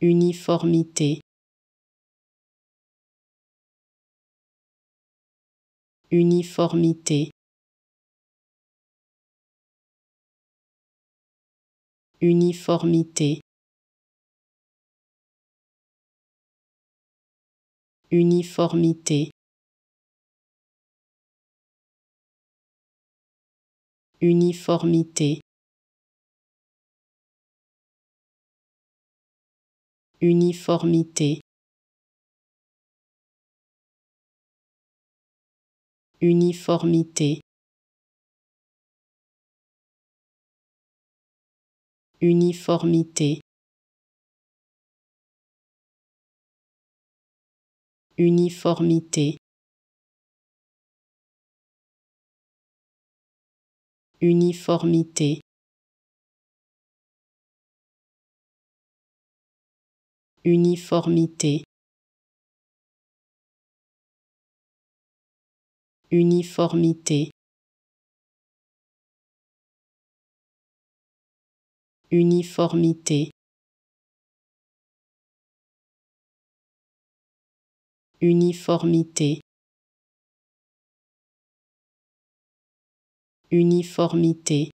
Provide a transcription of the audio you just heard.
uniformité uniformité uniformité uniformité uniformité uniformité uniformité uniformité uniformité uniformité uniformité uniformité uniformité uniformité uniformité